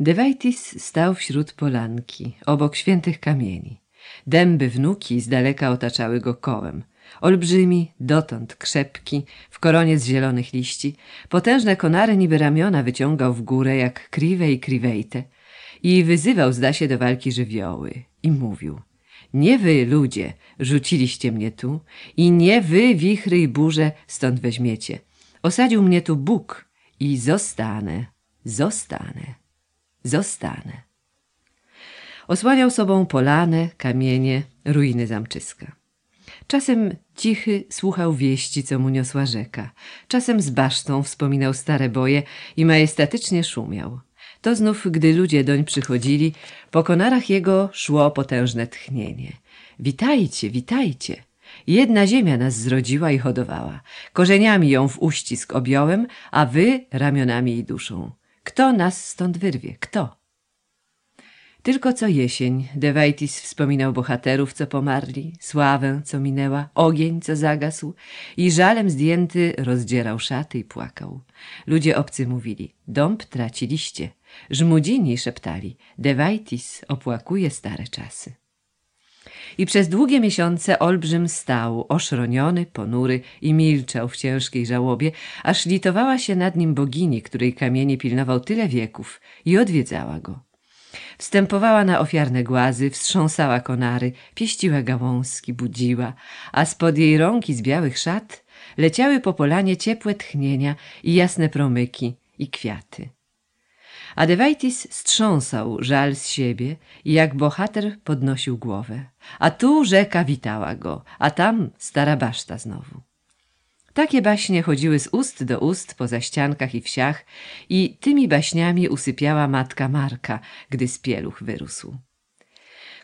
Dewaitis stał wśród polanki, obok świętych kamieni. Dęby wnuki z daleka otaczały go kołem. Olbrzymi, dotąd krzepki, w koronie z zielonych liści, potężne konary niby ramiona wyciągał w górę jak kriwe i kriwejte i wyzywał zda się do walki żywioły i mówił – nie wy, ludzie, rzuciliście mnie tu i nie wy, wichry i burze, stąd weźmiecie. Osadził mnie tu Bóg i zostanę, zostanę. Zostanę. Osłaniał sobą polane kamienie, ruiny zamczyska. Czasem cichy słuchał wieści, co mu niosła rzeka. Czasem z basztą wspominał stare boje i majestatycznie szumiał. To znów, gdy ludzie doń przychodzili, po konarach jego szło potężne tchnienie. Witajcie, witajcie! Jedna ziemia nas zrodziła i hodowała. Korzeniami ją w uścisk objąłem, a wy ramionami i duszą. Kto nas stąd wyrwie? Kto? Tylko co jesień Dewajtis wspominał bohaterów, co pomarli, sławę, co minęła, ogień, co zagasł i żalem zdjęty rozdzierał szaty i płakał. Ludzie obcy mówili, dąb traciliście. Żmudzini szeptali, Dewajtis opłakuje stare czasy i przez długie miesiące olbrzym stał, oszroniony, ponury i milczał w ciężkiej żałobie, aż litowała się nad nim bogini, której kamienie pilnował tyle wieków i odwiedzała go. Wstępowała na ofiarne głazy, wstrząsała konary, pieściła gałązki, budziła, a spod jej rąki z białych szat leciały po polanie ciepłe tchnienia i jasne promyki i kwiaty. Adewaitis strząsał żal z siebie i jak bohater podnosił głowę. A tu rzeka witała go, a tam stara baszta znowu. Takie baśnie chodziły z ust do ust poza ściankach i wsiach i tymi baśniami usypiała matka Marka, gdy z pieluch wyrósł.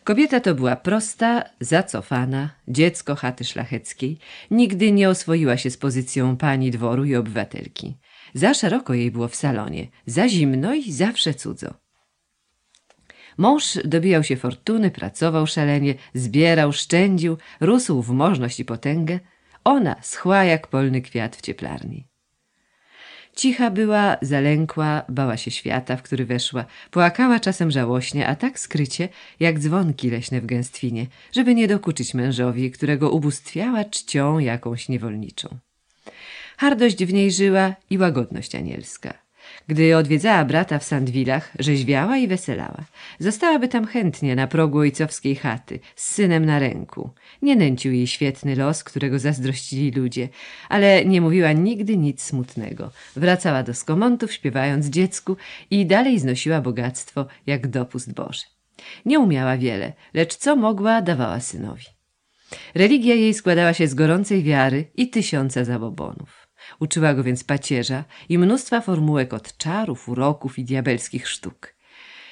Kobieta to była prosta, zacofana, dziecko chaty szlacheckiej. Nigdy nie oswoiła się z pozycją pani dworu i obywatelki. Za szeroko jej było w salonie, za zimno i zawsze cudzo. Mąż dobijał się fortuny, pracował szalenie, zbierał, szczędził, rósł w możność i potęgę. Ona schła jak polny kwiat w cieplarni. Cicha była, zalękła, bała się świata, w który weszła, płakała czasem żałośnie, a tak skrycie, jak dzwonki leśne w gęstwinie, żeby nie dokuczyć mężowi, którego ubóstwiała czcią jakąś niewolniczą hardość w niej żyła i łagodność anielska. Gdy odwiedzała brata w Sandwilach, rzeźwiała i weselała. Zostałaby tam chętnie na progu ojcowskiej chaty, z synem na ręku. Nie nęcił jej świetny los, którego zazdrościli ludzie, ale nie mówiła nigdy nic smutnego. Wracała do skomontów, śpiewając dziecku i dalej znosiła bogactwo, jak dopust Boży. Nie umiała wiele, lecz co mogła, dawała synowi. Religia jej składała się z gorącej wiary i tysiąca zabobonów. Uczyła go więc pacierza i mnóstwa formułek od czarów, uroków i diabelskich sztuk.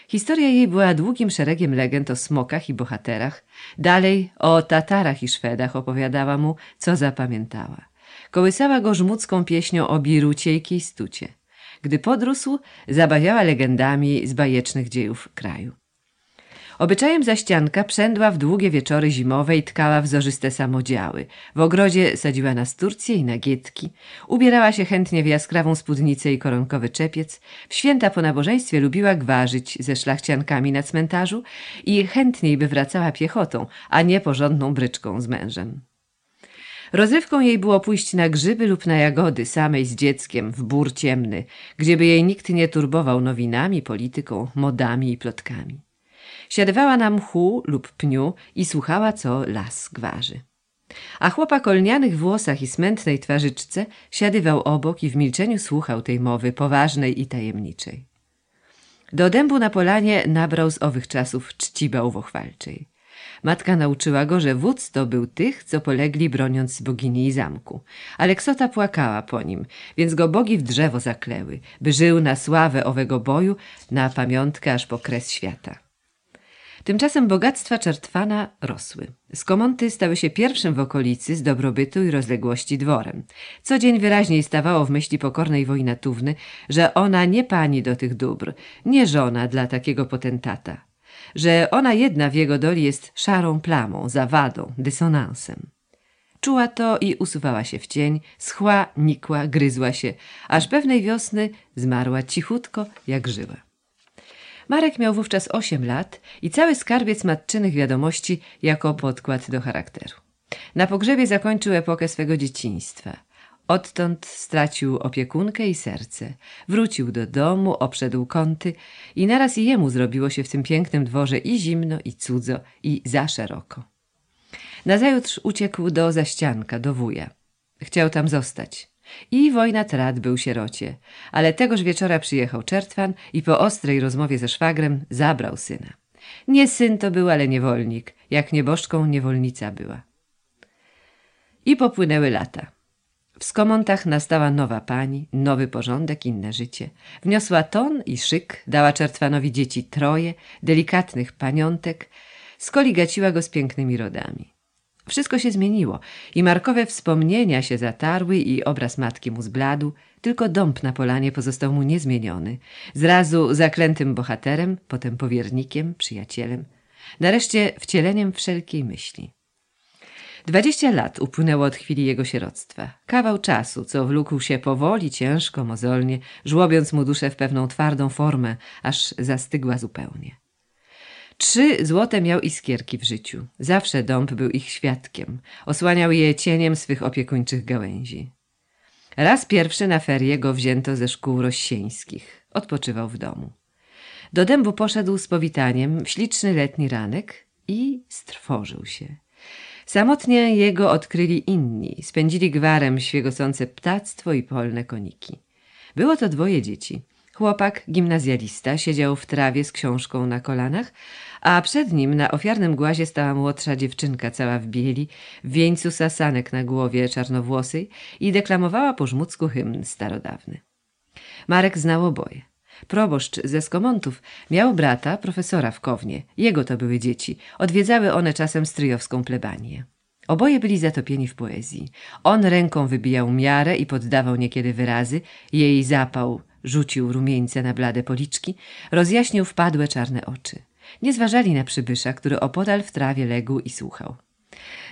Historia jej była długim szeregiem legend o smokach i bohaterach. Dalej o Tatarach i Szwedach opowiadała mu, co zapamiętała. Kołysała go żmudzką pieśnią o Birucie i Kistucie. Gdy podrósł, zabawiała legendami z bajecznych dziejów kraju. Obyczajem zaścianka przędła w długie wieczory zimowe i tkała wzorzyste samodziały. W ogrodzie sadziła nasturcje i nagietki. Ubierała się chętnie w jaskrawą spódnicę i koronkowy czepiec. W święta po nabożeństwie lubiła gwarzyć ze szlachciankami na cmentarzu i chętniej by wracała piechotą, a nie porządną bryczką z mężem. Rozrywką jej było pójść na grzyby lub na jagody, samej z dzieckiem, w bór ciemny, gdzieby jej nikt nie turbował nowinami, polityką, modami i plotkami. Siadywała na mchu lub pniu i słuchała, co las gwarzy. A chłopak o lnianych włosach i smętnej twarzyczce siadywał obok i w milczeniu słuchał tej mowy poważnej i tajemniczej. Do dębu na polanie nabrał z owych czasów czci bałwochwalczej. Matka nauczyła go, że wódz to był tych, co polegli broniąc bogini i zamku. Aleksota płakała po nim, więc go bogi w drzewo zakleły, by żył na sławę owego boju, na pamiątkę aż po kres świata. Tymczasem bogactwa Czertwana rosły. Skomonty stały się pierwszym w okolicy z dobrobytu i rozległości dworem. Co dzień wyraźniej stawało w myśli pokornej wojnatówny, że ona nie pani do tych dóbr, nie żona dla takiego potentata. Że ona jedna w jego doli jest szarą plamą, zawadą, dysonansem. Czuła to i usuwała się w cień, schła, nikła, gryzła się, aż pewnej wiosny zmarła cichutko jak żyła. Marek miał wówczas 8 lat i cały skarbiec matczynych wiadomości jako podkład do charakteru. Na pogrzebie zakończył epokę swego dzieciństwa. Odtąd stracił opiekunkę i serce. Wrócił do domu, obszedł kąty i naraz i jemu zrobiło się w tym pięknym dworze i zimno, i cudzo, i za szeroko. Nazajutrz uciekł do zaścianka, do wuja. Chciał tam zostać. I Wojnat rad był sierocie, ale tegoż wieczora przyjechał Czertwan i po ostrej rozmowie ze szwagrem zabrał syna. Nie syn to był, ale niewolnik, jak nieboszczką niewolnica była. I popłynęły lata. W Skomontach nastała nowa pani, nowy porządek, inne życie. Wniosła ton i szyk, dała Czertwanowi dzieci troje, delikatnych paniątek, skoligaciła go z pięknymi rodami. Wszystko się zmieniło i Markowe wspomnienia się zatarły i obraz matki mu zbladł, tylko dąb na polanie pozostał mu niezmieniony. Zrazu zaklętym bohaterem, potem powiernikiem, przyjacielem, nareszcie wcieleniem wszelkiej myśli. Dwadzieścia lat upłynęło od chwili jego sieroctwa. Kawał czasu, co wlókł się powoli, ciężko, mozolnie, żłobiąc mu duszę w pewną twardą formę, aż zastygła zupełnie. Trzy złote miał iskierki w życiu. Zawsze dąb był ich świadkiem. Osłaniał je cieniem swych opiekuńczych gałęzi. Raz pierwszy na ferie go wzięto ze szkół rozsieńskich. Odpoczywał w domu. Do dębu poszedł z powitaniem w śliczny letni ranek i strwożył się. Samotnie jego odkryli inni. Spędzili gwarem świegocące ptactwo i polne koniki. Było to dwoje dzieci. Chłopak, gimnazjalista, siedział w trawie z książką na kolanach, a przed nim na ofiarnym głazie stała młodsza dziewczynka cała w bieli, w wieńcu sasanek na głowie czarnowłosej i deklamowała po żmudzku hymn starodawny. Marek znał oboje. Proboszcz ze Skomontów miał brata, profesora w Kownie. Jego to były dzieci. Odwiedzały one czasem stryjowską plebanię. Oboje byli zatopieni w poezji. On ręką wybijał miarę i poddawał niekiedy wyrazy, jej zapał – Rzucił rumieńce na blade policzki, rozjaśnił wpadłe czarne oczy. Nie zważali na przybysza, który opodal w trawie legł i słuchał.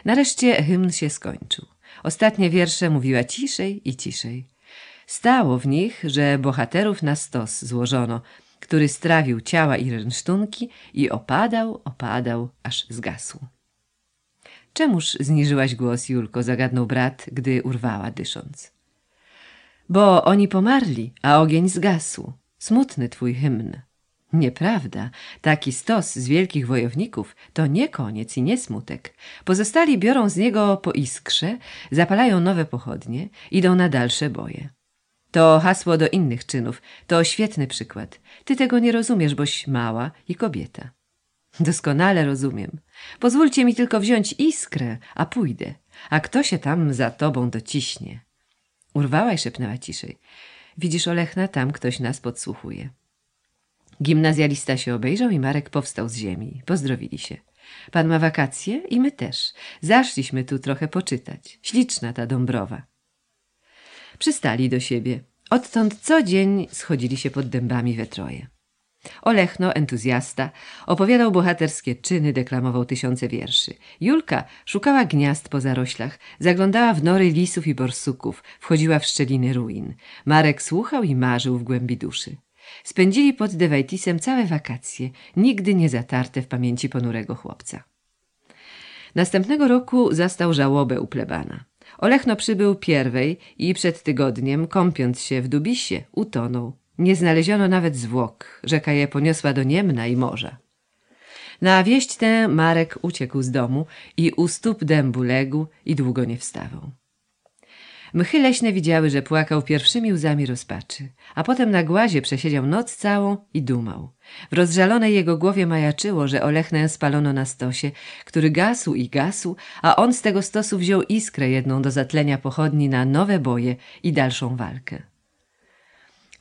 Nareszcie hymn się skończył. Ostatnie wiersze mówiła ciszej i ciszej. Stało w nich, że bohaterów na stos złożono, który strawił ciała i rynsztunki i opadał, opadał, aż zgasł. Czemuż zniżyłaś głos, Julko? zagadnął brat, gdy urwała dysząc bo oni pomarli, a ogień zgasł. Smutny twój hymn. Nieprawda, taki stos z wielkich wojowników to nie koniec i nie smutek. Pozostali biorą z niego po iskrze, zapalają nowe pochodnie, idą na dalsze boje. To hasło do innych czynów, to świetny przykład. Ty tego nie rozumiesz, boś mała i kobieta. Doskonale rozumiem. Pozwólcie mi tylko wziąć iskrę, a pójdę, a kto się tam za tobą dociśnie? Urwałaj, szepnęła ciszej. Widzisz, Olechna, tam ktoś nas podsłuchuje. Gimnazjalista się obejrzał i Marek powstał z ziemi. Pozdrowili się. Pan ma wakacje i my też. Zaszliśmy tu trochę poczytać. Śliczna ta Dąbrowa. Przystali do siebie. Odtąd co dzień schodzili się pod dębami we troje. Olechno, entuzjasta, opowiadał bohaterskie czyny, deklamował tysiące wierszy. Julka szukała gniazd po zaroślach, zaglądała w nory lisów i borsuków, wchodziła w szczeliny ruin. Marek słuchał i marzył w głębi duszy. Spędzili pod Dewajtisem całe wakacje, nigdy nie zatarte w pamięci ponurego chłopca. Następnego roku zastał żałobę u plebana. Olechno przybył pierwej i przed tygodniem, kąpiąc się w Dubisie, utonął. Nie znaleziono nawet zwłok, rzeka je poniosła do Niemna i morza. Na wieść tę Marek uciekł z domu i u stóp dębu legł i długo nie wstawał. Mchy leśne widziały, że płakał pierwszymi łzami rozpaczy, a potem na głazie przesiedział noc całą i dumał. W rozżalonej jego głowie majaczyło, że Olechnę spalono na stosie, który gasł i gasł, a on z tego stosu wziął iskrę jedną do zatlenia pochodni na nowe boje i dalszą walkę.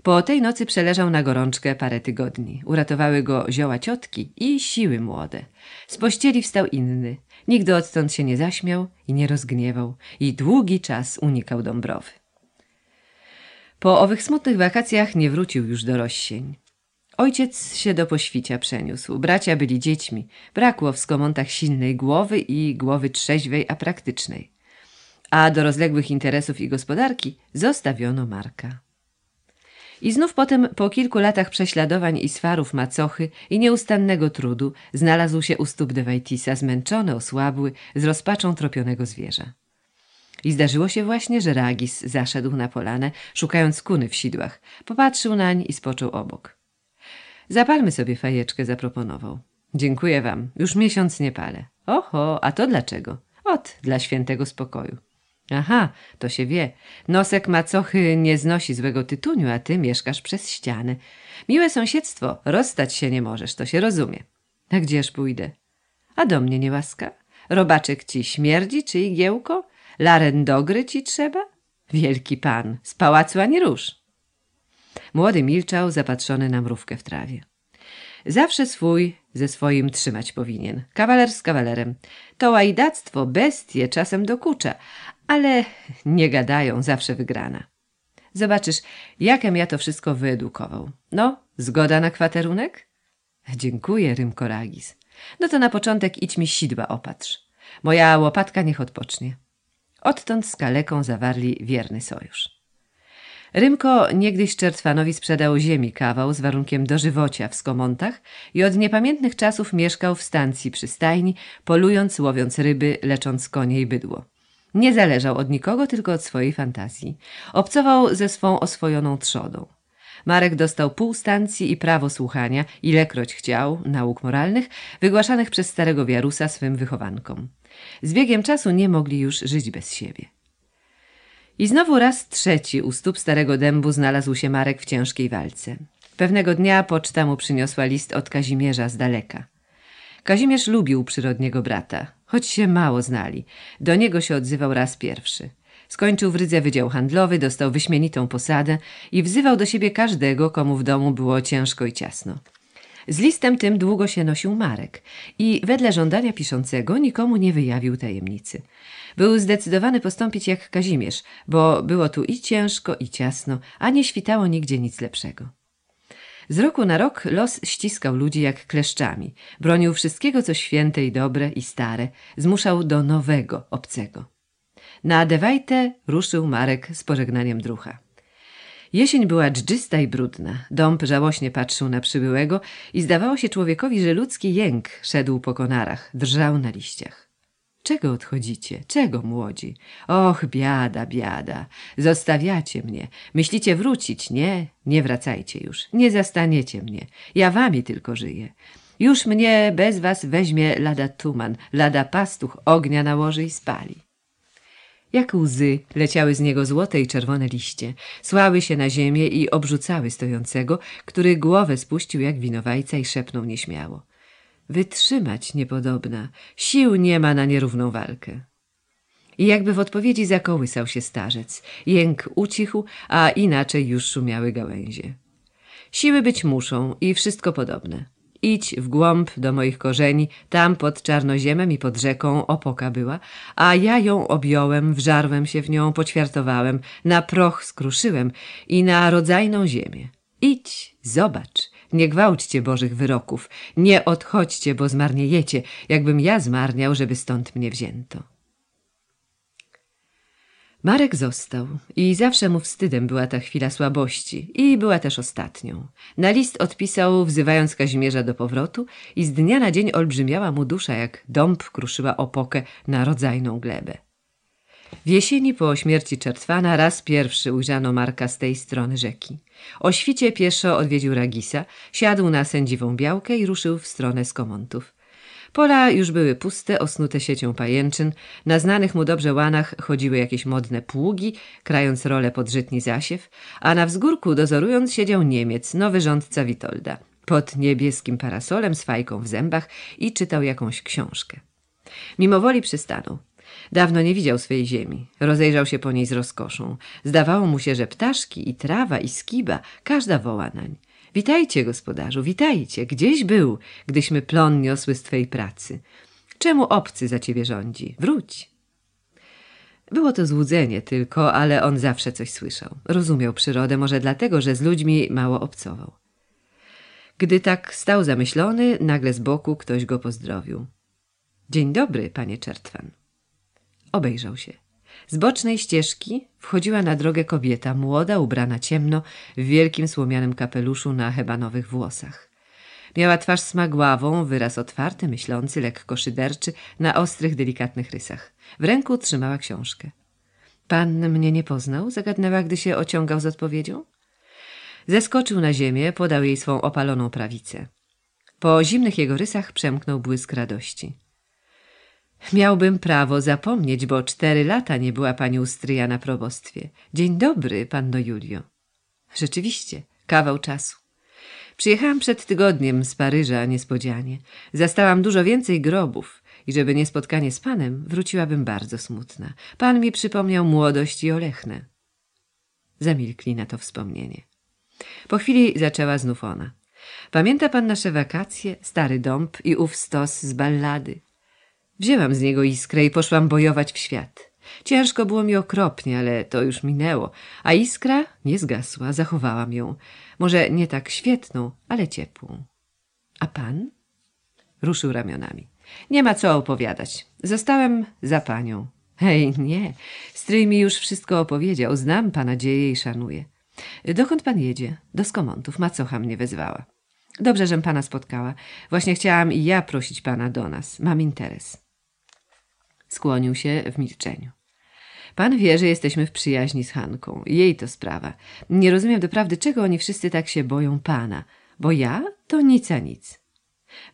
Po tej nocy przeleżał na gorączkę parę tygodni. Uratowały go zioła ciotki i siły młode. Z pościeli wstał inny. Nigdy odtąd się nie zaśmiał i nie rozgniewał i długi czas unikał Dąbrowy. Po owych smutnych wakacjach nie wrócił już do rozsień. Ojciec się do poświcia przeniósł. Bracia byli dziećmi. Brakło w skomontach silnej głowy i głowy trzeźwej, a praktycznej. A do rozległych interesów i gospodarki zostawiono Marka. I znów potem, po kilku latach prześladowań i swarów macochy i nieustannego trudu, znalazł się u stóp Dewaitisa, zmęczony, osłabły, z rozpaczą tropionego zwierza. I zdarzyło się właśnie, że Ragis zaszedł na polanę, szukając kuny w sidłach. Popatrzył nań i spoczął obok. Zapalmy sobie fajeczkę, zaproponował. Dziękuję wam, już miesiąc nie palę. Oho, a to dlaczego? Ot, dla świętego spokoju. Aha, to się wie. Nosek macochy nie znosi złego tytuniu, a ty mieszkasz przez ścianę. Miłe sąsiedztwo, rozstać się nie możesz, to się rozumie. A gdzież pójdę? A do mnie nie łaska? Robaczek ci śmierdzi czy igiełko? Larendogry ci trzeba? Wielki pan, z pałacu ani róż. Młody milczał, zapatrzony na mrówkę w trawie. Zawsze swój ze swoim trzymać powinien. Kawaler z kawalerem. To łajdactwo, bestie czasem dokucza, ale nie gadają, zawsze wygrana. Zobaczysz, jakem ja to wszystko wyedukował. No, zgoda na kwaterunek? Dziękuję, Rymkoragis. No to na początek idź mi sidła opatrz. Moja łopatka niech odpocznie. Odtąd z kaleką zawarli wierny sojusz. Rymko niegdyś Czertwanowi sprzedał ziemi kawał z warunkiem dożywocia w Skomontach i od niepamiętnych czasów mieszkał w stancji przy stajni, polując, łowiąc ryby, lecząc konie i bydło. Nie zależał od nikogo, tylko od swojej fantazji. Obcował ze swą oswojoną trzodą. Marek dostał pół stacji i prawo słuchania, ilekroć chciał, nauk moralnych, wygłaszanych przez starego wiarusa swym wychowankom. Z biegiem czasu nie mogli już żyć bez siebie. I znowu raz trzeci u stóp starego dębu znalazł się Marek w ciężkiej walce. Pewnego dnia poczta mu przyniosła list od Kazimierza z daleka. Kazimierz lubił przyrodniego brata choć się mało znali. Do niego się odzywał raz pierwszy. Skończył w Rydze Wydział Handlowy, dostał wyśmienitą posadę i wzywał do siebie każdego, komu w domu było ciężko i ciasno. Z listem tym długo się nosił Marek i wedle żądania piszącego nikomu nie wyjawił tajemnicy. Był zdecydowany postąpić jak Kazimierz, bo było tu i ciężko, i ciasno, a nie świtało nigdzie nic lepszego. Z roku na rok los ściskał ludzi jak kleszczami, bronił wszystkiego, co święte i dobre i stare, zmuszał do nowego, obcego. Na Dewajtę ruszył Marek z pożegnaniem drucha. Jesień była dżdżysta i brudna. Dąb żałośnie patrzył na przybyłego i zdawało się człowiekowi, że ludzki jęk szedł po konarach, drżał na liściach. Czego odchodzicie? Czego młodzi? Och, biada, biada. Zostawiacie mnie. Myślicie wrócić? Nie, nie wracajcie już. Nie zastaniecie mnie. Ja wami tylko żyję. Już mnie bez was weźmie lada tuman, lada pastuch, ognia nałoży i spali. Jak łzy leciały z niego złote i czerwone liście, słały się na ziemię i obrzucały stojącego, który głowę spuścił jak winowajca i szepnął nieśmiało wytrzymać niepodobna, sił nie ma na nierówną walkę. I jakby w odpowiedzi zakołysał się starzec. Jęk ucichł, a inaczej już szumiały gałęzie. Siły być muszą i wszystko podobne. Idź w głąb do moich korzeni, tam pod czarnoziemem i pod rzeką opoka była, a ja ją objąłem, wżarłem się w nią, poćwiartowałem, na proch skruszyłem i na rodzajną ziemię. Idź, zobacz, nie gwałćcie Bożych wyroków, nie odchodźcie, bo zmarniejecie, jakbym ja zmarniał, żeby stąd mnie wzięto. Marek został i zawsze mu wstydem była ta chwila słabości i była też ostatnią. Na list odpisał, wzywając Kazimierza do powrotu i z dnia na dzień olbrzymiała mu dusza, jak dąb kruszyła opokę na rodzajną glebę. W jesieni po śmierci Czertwana raz pierwszy ujrzano Marka z tej strony rzeki. O świcie pieszo odwiedził Ragisa, siadł na sędziwą białkę i ruszył w stronę Skomontów. Pola już były puste, osnute siecią pajęczyn, na znanych mu dobrze łanach chodziły jakieś modne pługi, krając rolę podżytni zasiew, a na wzgórku dozorując siedział Niemiec, nowy rządca Witolda, pod niebieskim parasolem z fajką w zębach i czytał jakąś książkę. Mimo woli przystanął. Dawno nie widział swej ziemi. Rozejrzał się po niej z rozkoszą. Zdawało mu się, że ptaszki i trawa i skiba, każda woła nań. Witajcie, gospodarzu, witajcie. Gdzieś był, gdyśmy plon niosły z twej pracy. Czemu obcy za ciebie rządzi? Wróć. Było to złudzenie tylko, ale on zawsze coś słyszał. Rozumiał przyrodę, może dlatego, że z ludźmi mało obcował. Gdy tak stał zamyślony, nagle z boku ktoś go pozdrowił. Dzień dobry, panie Czertwan. Obejrzał się. Z bocznej ścieżki wchodziła na drogę kobieta, młoda, ubrana ciemno, w wielkim słomianym kapeluszu na hebanowych włosach. Miała twarz smagławą, wyraz otwarty, myślący, lekko szyderczy, na ostrych, delikatnych rysach. W ręku trzymała książkę. Pan mnie nie poznał? zagadnęła, gdy się ociągał z odpowiedzią. Zeskoczył na ziemię, podał jej swą opaloną prawicę. Po zimnych jego rysach przemknął błysk radości. Miałbym prawo zapomnieć, bo cztery lata nie była pani u stryja na probostwie. Dzień dobry, panno Julio. Rzeczywiście, kawał czasu. Przyjechałam przed tygodniem z Paryża niespodzianie. Zastałam dużo więcej grobów i żeby nie spotkanie z panem, wróciłabym bardzo smutna. Pan mi przypomniał młodość i Olechnę. Zamilkli na to wspomnienie. Po chwili zaczęła znów ona. Pamięta pan nasze wakacje, stary dąb i ów stos z ballady? Wzięłam z niego iskrę i poszłam bojować w świat. Ciężko było mi okropnie, ale to już minęło, a iskra nie zgasła, zachowałam ją. Może nie tak świetną, ale ciepłą. A pan? Ruszył ramionami. Nie ma co opowiadać. Zostałem za panią. Hej, nie. Stryj mi już wszystko opowiedział. Znam pana dzieje i szanuję. Dokąd pan jedzie? Do Skomontów. Macocha mnie wezwała. Dobrze, żem pana spotkała. Właśnie chciałam i ja prosić pana do nas. Mam interes. Skłonił się w milczeniu. Pan wie, że jesteśmy w przyjaźni z Hanką. Jej to sprawa. Nie rozumiem doprawdy, czego oni wszyscy tak się boją pana. Bo ja to nic a nic.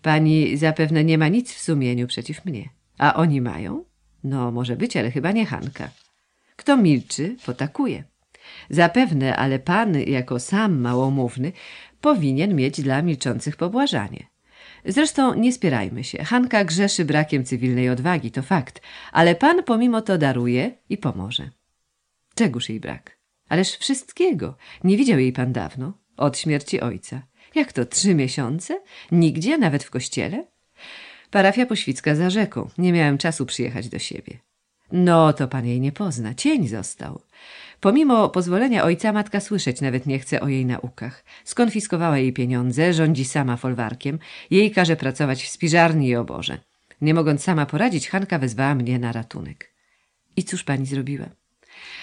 Pani zapewne nie ma nic w sumieniu przeciw mnie. A oni mają? No, może być, ale chyba nie Hanka. Kto milczy, potakuje. Zapewne, ale pan, jako sam małomówny, powinien mieć dla milczących pobłażanie. Zresztą nie spierajmy się. Hanka grzeszy brakiem cywilnej odwagi, to fakt, ale pan pomimo to daruje i pomoże. Czegóż jej brak? Ależ wszystkiego. Nie widział jej pan dawno, od śmierci ojca. Jak to, trzy miesiące? Nigdzie, nawet w kościele? Parafia poświcka za rzeką. Nie miałem czasu przyjechać do siebie. No, to pan jej nie pozna. Cień został. Pomimo pozwolenia ojca matka słyszeć nawet nie chce o jej naukach. Skonfiskowała jej pieniądze, rządzi sama folwarkiem, jej każe pracować w spiżarni i oborze. Nie mogąc sama poradzić, Hanka wezwała mnie na ratunek. I cóż pani zrobiła?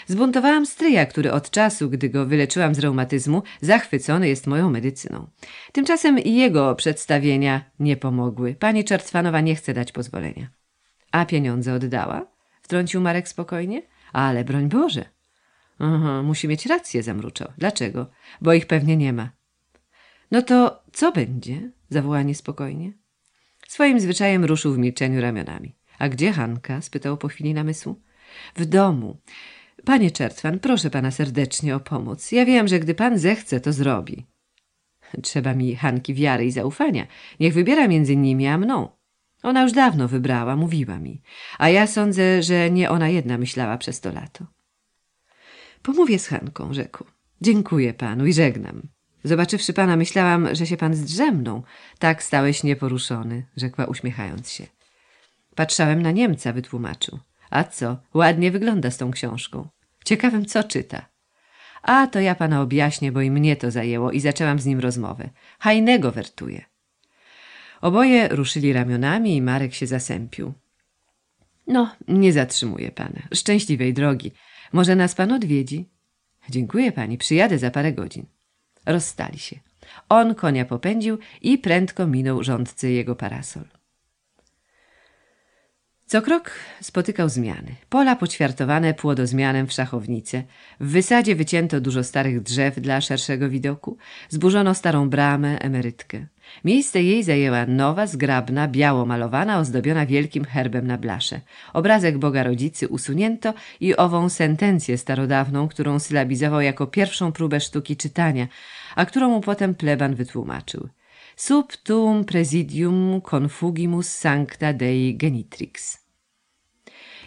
Zbuntowałam stryja, który od czasu, gdy go wyleczyłam z reumatyzmu, zachwycony jest moją medycyną. Tymczasem jego przedstawienia nie pomogły. Pani Czartwanowa nie chce dać pozwolenia. A pieniądze oddała? Wtrącił Marek spokojnie. Ale broń Boże! Aha, musi mieć rację, zamruczał. Dlaczego? Bo ich pewnie nie ma. No to co będzie? zawołała niespokojnie. Swoim zwyczajem ruszył w milczeniu ramionami. A gdzie Hanka? spytał po chwili namysłu. W domu. Panie Czertwan, proszę pana serdecznie o pomoc. Ja wiem, że gdy pan zechce, to zrobi. Trzeba mi Hanki wiary i zaufania. Niech wybiera między nimi a mną. Ona już dawno wybrała, mówiła mi. A ja sądzę, że nie ona jedna myślała przez to lato. Pomówię z Hanką, rzekł. Dziękuję panu i żegnam. Zobaczywszy pana, myślałam, że się pan zdrzemnął. Tak stałeś nieporuszony, rzekła uśmiechając się. Patrzałem na Niemca, wytłumaczył. A co, ładnie wygląda z tą książką. Ciekawym, co czyta. A to ja pana objaśnię, bo i mnie to zajęło i zaczęłam z nim rozmowę. Hajnego wertuje. Oboje ruszyli ramionami i Marek się zasępił. No, nie zatrzymuję pana. Szczęśliwej drogi. Może nas pan odwiedzi? Dziękuję pani, przyjadę za parę godzin. Rozstali się. On konia popędził i prędko minął rządcy jego parasol. Co krok spotykał zmiany. Pola poćwiartowane płodozmianem w szachownice. W wysadzie wycięto dużo starych drzew dla szerszego widoku. Zburzono starą bramę, emerytkę. Miejsce jej zajęła nowa, zgrabna, biało malowana, ozdobiona wielkim herbem na blasze. Obrazek Boga Rodzicy usunięto i ową sentencję starodawną, którą sylabizował jako pierwszą próbę sztuki czytania, a którą mu potem pleban wytłumaczył. Sub tuum presidium confugimus sancta dei genitrix.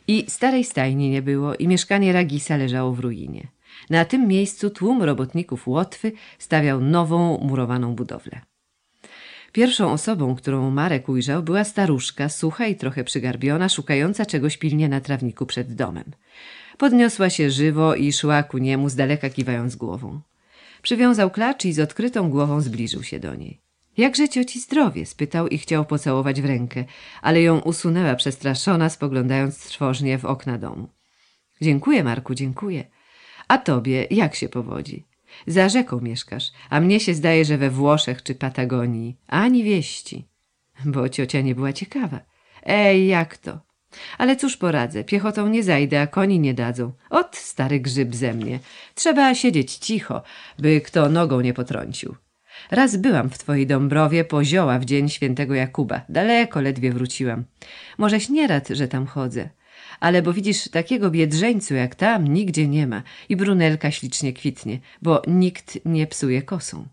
I starej stajni nie było i mieszkanie Ragisa leżało w ruinie. Na tym miejscu tłum robotników Łotwy stawiał nową murowaną budowlę. Pierwszą osobą, którą Marek ujrzał, była staruszka, sucha i trochę przygarbiona, szukająca czegoś pilnie na trawniku przed domem. Podniosła się żywo i szła ku niemu, z daleka kiwając głową. Przywiązał klacz i z odkrytą głową zbliżył się do niej. Jakże cioci zdrowie? spytał i chciał pocałować w rękę, ale ją usunęła przestraszona, spoglądając trwożnie w okna domu. Dziękuję, Marku, dziękuję. A tobie jak się powodzi? Za rzeką mieszkasz, a mnie się zdaje, że we Włoszech czy Patagonii. Ani wieści. Bo ciocia nie była ciekawa. Ej, jak to? Ale cóż poradzę, piechotą nie zajdę, a koni nie dadzą. Ot, stary grzyb ze mnie. Trzeba siedzieć cicho, by kto nogą nie potrącił. Raz byłam w twojej Dąbrowie po zioła w dzień świętego Jakuba. Daleko ledwie wróciłam. Możeś nie rad, że tam chodzę. Ale bo widzisz, takiego biedrzeńcu jak tam nigdzie nie ma i brunelka ślicznie kwitnie, bo nikt nie psuje kosą.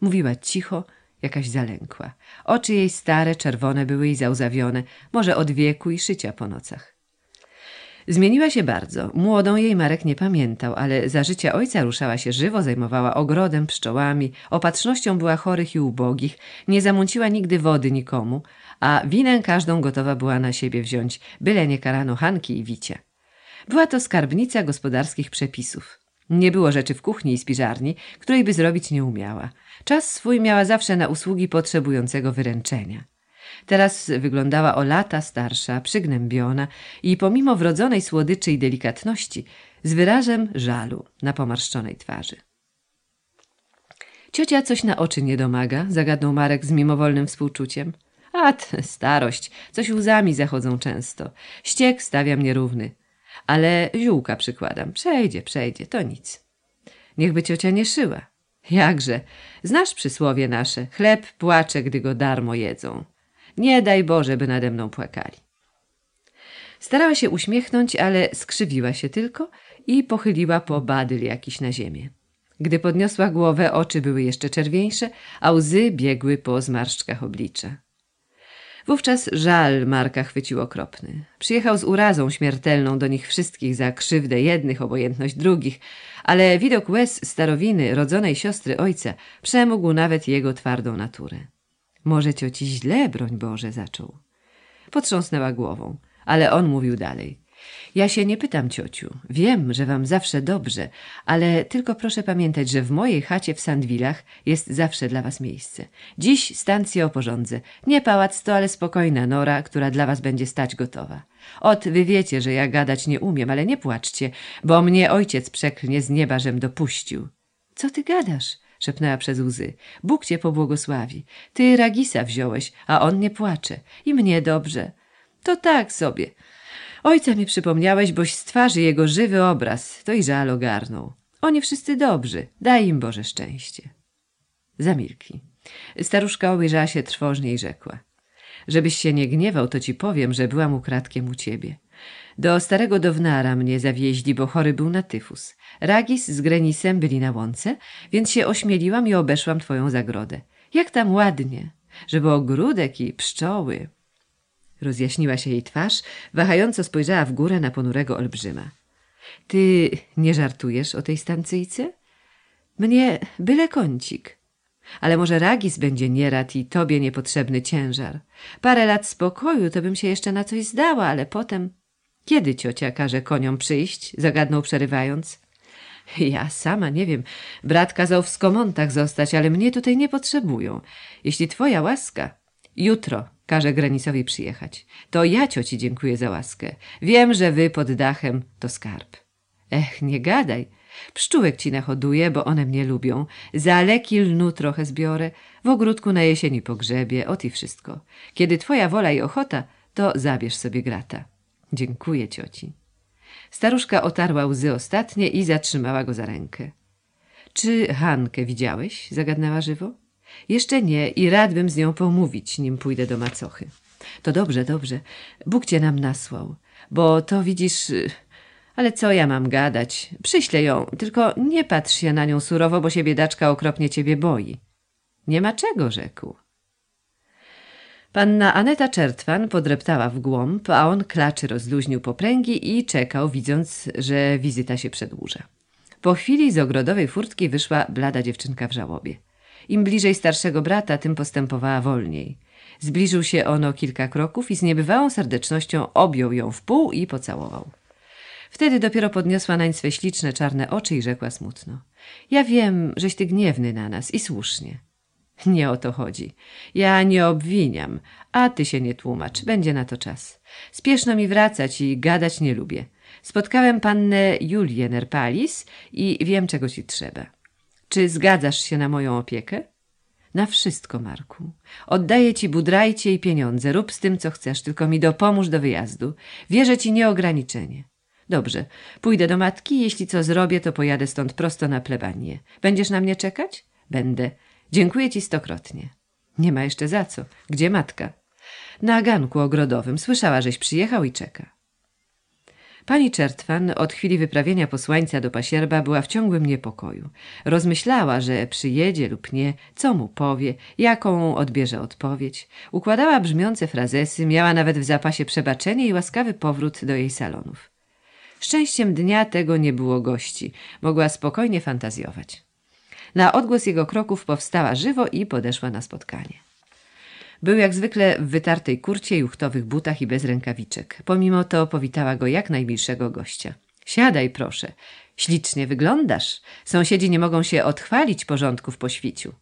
Mówiła cicho, jakaś zalękła. Oczy jej stare, czerwone były i załzawione, może od wieku i szycia po nocach. Zmieniła się bardzo. Młodą jej Marek nie pamiętał, ale za życia ojca ruszała się żywo, zajmowała ogrodem, pszczołami, opatrznością była chorych i ubogich, nie zamąciła nigdy wody nikomu, a winę każdą gotowa była na siebie wziąć, byle nie karano Hanki i Wicia. Była to skarbnica gospodarskich przepisów. Nie było rzeczy w kuchni i spiżarni, której by zrobić nie umiała. Czas swój miała zawsze na usługi potrzebującego wyręczenia. Teraz wyglądała o lata starsza, przygnębiona i pomimo wrodzonej słodyczy i delikatności, z wyrazem żalu na pomarszczonej twarzy. Ciocia coś na oczy nie domaga, zagadnął Marek z mimowolnym współczuciem. A starość, coś łzami zachodzą często. Ściek stawiam nierówny. Ale ziółka przykładam. Przejdzie, przejdzie, to nic. Niechby ciocia nie szyła. Jakże, znasz przysłowie nasze, chleb płacze, gdy go darmo jedzą. Nie daj Boże, by nade mną płakali. Starała się uśmiechnąć, ale skrzywiła się tylko i pochyliła po badyl jakiś na ziemię. Gdy podniosła głowę, oczy były jeszcze czerwieńsze, a łzy biegły po zmarszczkach oblicza. Wówczas żal Marka chwycił okropny. Przyjechał z urazą śmiertelną do nich wszystkich za krzywdę jednych, obojętność drugich, ale widok łez starowiny, rodzonej siostry ojca, przemógł nawet jego twardą naturę. Może cioci źle, broń Boże, zaczął. Potrząsnęła głową, ale on mówił dalej. Ja się nie pytam, ciociu. Wiem, że wam zawsze dobrze, ale tylko proszę pamiętać, że w mojej chacie w Sandwilach jest zawsze dla was miejsce. Dziś stancję oporządzę. Nie pałac to, ale spokojna nora, która dla was będzie stać gotowa. Ot, wy wiecie, że ja gadać nie umiem, ale nie płaczcie, bo mnie ojciec przeklnie z nieba, żem dopuścił. Co ty gadasz? szepnęła przez łzy. Bóg cię pobłogosławi. Ty Ragisa wziąłeś, a on nie płacze. I mnie dobrze. To tak sobie. Ojca mi przypomniałeś, boś z twarzy jego żywy obraz, to i żal ogarnął. Oni wszyscy dobrzy, daj im Boże szczęście. Zamilki. Staruszka obejrzała się trwożnie i rzekła. Żebyś się nie gniewał, to ci powiem, że byłam ukradkiem u ciebie. Do starego Downara mnie zawieźli, bo chory był na tyfus. Ragis z Grenisem byli na łące, więc się ośmieliłam i obeszłam twoją zagrodę. Jak tam ładnie, żeby ogródek i pszczoły. Rozjaśniła się jej twarz, wahająco spojrzała w górę na ponurego olbrzyma. Ty nie żartujesz o tej stancyjce? Mnie byle kącik. Ale może Ragis będzie nierad i tobie niepotrzebny ciężar. Parę lat spokoju to bym się jeszcze na coś zdała, ale potem... Kiedy ciocia każe koniom przyjść? Zagadnął przerywając. Ja sama nie wiem. Brat kazał w skomontach zostać, ale mnie tutaj nie potrzebują. Jeśli twoja łaska... Jutro każe Granicowi przyjechać. To ja cioci dziękuję za łaskę. Wiem, że wy pod dachem to skarb. Ech, nie gadaj. Pszczółek ci nachoduję, bo one mnie lubią. Za leki lnu trochę zbiorę, w ogródku na jesieni pogrzebie, ot i wszystko. Kiedy twoja wola i ochota, to zabierz sobie grata. Dziękuję cioci. Staruszka otarła łzy ostatnie i zatrzymała go za rękę. Czy Hankę widziałeś? zagadnęła żywo. Jeszcze nie i radbym z nią pomówić, nim pójdę do macochy. To dobrze, dobrze. Bóg cię nam nasłał, bo to widzisz... Ale co ja mam gadać? Przyślę ją, tylko nie patrz się na nią surowo, bo się biedaczka okropnie ciebie boi. Nie ma czego, rzekł. Panna Aneta Czertwan podreptała w głąb, a on klaczy rozluźnił popręgi i czekał, widząc, że wizyta się przedłuża. Po chwili z ogrodowej furtki wyszła blada dziewczynka w żałobie. Im bliżej starszego brata, tym postępowała wolniej. Zbliżył się ono kilka kroków i z niebywałą serdecznością objął ją w pół i pocałował. Wtedy dopiero podniosła nań swe śliczne czarne oczy i rzekła smutno. Ja wiem, żeś ty gniewny na nas i słusznie. Nie o to chodzi. Ja nie obwiniam, a ty się nie tłumacz, będzie na to czas. Spieszno mi wracać i gadać nie lubię. Spotkałem pannę Julię Nerpalis i wiem, czego ci trzeba. Czy zgadzasz się na moją opiekę? Na wszystko, Marku. Oddaję ci budrajcie i pieniądze, rób z tym, co chcesz, tylko mi dopomóż do wyjazdu. Wierzę ci nieograniczenie. Dobrze, pójdę do matki, jeśli co zrobię, to pojadę stąd prosto na plebanię. Będziesz na mnie czekać? Będę. Dziękuję ci stokrotnie. Nie ma jeszcze za co. Gdzie matka? Na ganku ogrodowym. Słyszała, żeś przyjechał i czeka. Pani Czertwan od chwili wyprawienia posłańca do pasierba była w ciągłym niepokoju. Rozmyślała, że przyjedzie lub nie, co mu powie, jaką odbierze odpowiedź. Układała brzmiące frazesy, miała nawet w zapasie przebaczenie i łaskawy powrót do jej salonów. Szczęściem dnia tego nie było gości. Mogła spokojnie fantazjować. Na odgłos jego kroków powstała żywo i podeszła na spotkanie. Był jak zwykle w wytartej kurcie, juchtowych butach i bez rękawiczek. Pomimo to powitała go jak najmilszego gościa. Siadaj proszę, ślicznie wyglądasz. Sąsiedzi nie mogą się odchwalić porządku w poświciu.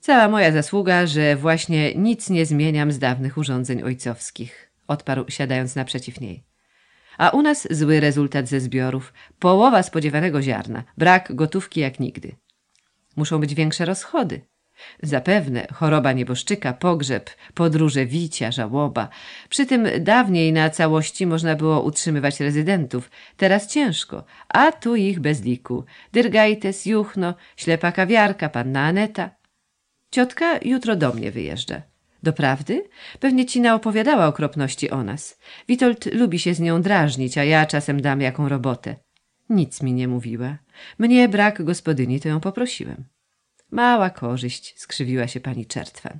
Cała moja zasługa, że właśnie nic nie zmieniam z dawnych urządzeń ojcowskich, odparł siadając naprzeciw niej. A u nas zły rezultat ze zbiorów, połowa spodziewanego ziarna, brak gotówki jak nigdy muszą być większe rozchody. Zapewne choroba nieboszczyka, pogrzeb, podróże wicia, żałoba. Przy tym dawniej na całości można było utrzymywać rezydentów, teraz ciężko, a tu ich bez liku. Dyrgajtes, Juchno, ślepa kawiarka, panna Aneta. Ciotka jutro do mnie wyjeżdża. Doprawdy? Pewnie ci opowiadała okropności o nas. Witold lubi się z nią drażnić, a ja czasem dam jaką robotę. Nic mi nie mówiła. Mnie brak gospodyni, to ją poprosiłem. Mała korzyść, skrzywiła się pani Czertwan.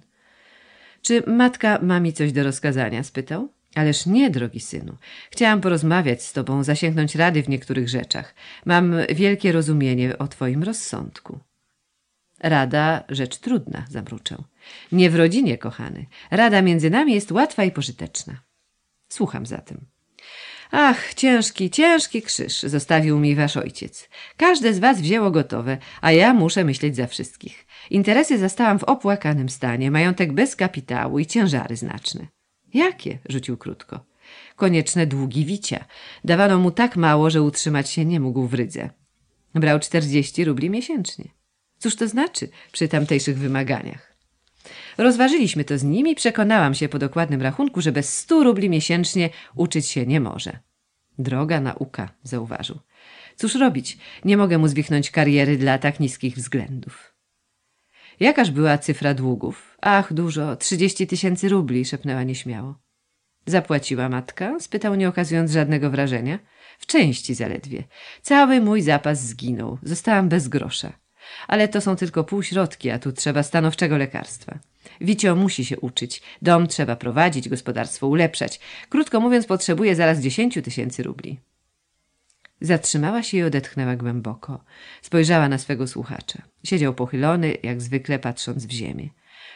Czy matka ma mi coś do rozkazania? spytał. Ależ nie, drogi synu. Chciałam porozmawiać z tobą, zasięgnąć rady w niektórych rzeczach. Mam wielkie rozumienie o twoim rozsądku. Rada rzecz trudna, zamruczał. Nie w rodzinie, kochany. Rada między nami jest łatwa i pożyteczna. Słucham zatem. Ach, ciężki, ciężki krzyż zostawił mi wasz ojciec. Każde z was wzięło gotowe, a ja muszę myśleć za wszystkich. Interesy zastałam w opłakanym stanie, majątek bez kapitału i ciężary znaczne. Jakie? rzucił krótko. Konieczne długi wicia. Dawano mu tak mało, że utrzymać się nie mógł w rydze. Brał czterdzieści rubli miesięcznie. Cóż to znaczy przy tamtejszych wymaganiach? Rozważyliśmy to z nimi i przekonałam się po dokładnym rachunku, że bez 100 rubli miesięcznie uczyć się nie może. Droga nauka, zauważył. Cóż robić? Nie mogę mu zwichnąć kariery dla tak niskich względów. Jakaż była cyfra długów? Ach, dużo, trzydzieści tysięcy rubli, szepnęła nieśmiało. Zapłaciła matka? spytał, nie okazując żadnego wrażenia. W części zaledwie. Cały mój zapas zginął. Zostałam bez grosza ale to są tylko półśrodki, a tu trzeba stanowczego lekarstwa. Wicio musi się uczyć, dom trzeba prowadzić, gospodarstwo ulepszać. Krótko mówiąc, potrzebuje zaraz dziesięciu tysięcy rubli. Zatrzymała się i odetchnęła głęboko. Spojrzała na swego słuchacza. Siedział pochylony, jak zwykle patrząc w ziemię.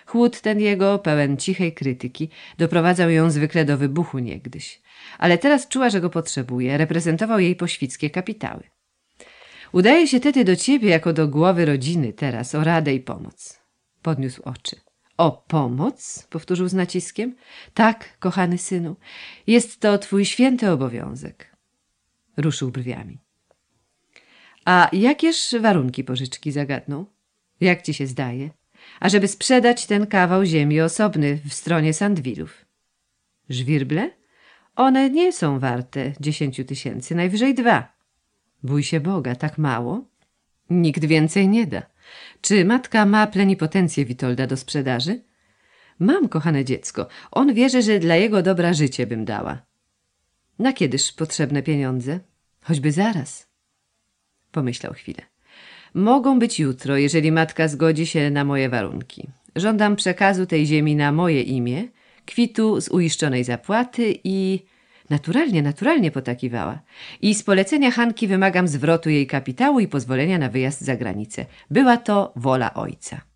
Chłód ten jego, pełen cichej krytyki, doprowadzał ją zwykle do wybuchu niegdyś. Ale teraz czuła, że go potrzebuje, reprezentował jej poświckie kapitały. Udaje się tedy do ciebie jako do głowy rodziny teraz o radę i pomoc. Podniósł oczy. O pomoc? powtórzył z naciskiem. Tak, kochany synu, jest to twój święty obowiązek. Ruszył brwiami. A jakież warunki pożyczki zagadnął? Jak ci się zdaje? Ażeby sprzedać ten kawał ziemi osobny w stronie Sandwilów. Żwirble? One nie są warte dziesięciu tysięcy, najwyżej dwa. Bój się Boga, tak mało? Nikt więcej nie da. Czy matka ma plenipotencję Witolda do sprzedaży? Mam, kochane dziecko. On wierzy, że dla jego dobra życie bym dała. Na kiedyż potrzebne pieniądze? Choćby zaraz. Pomyślał chwilę. Mogą być jutro, jeżeli matka zgodzi się na moje warunki. Żądam przekazu tej ziemi na moje imię, kwitu z uiszczonej zapłaty i Naturalnie, naturalnie potakiwała. I z polecenia Hanki wymagam zwrotu jej kapitału i pozwolenia na wyjazd za granicę. Była to wola ojca.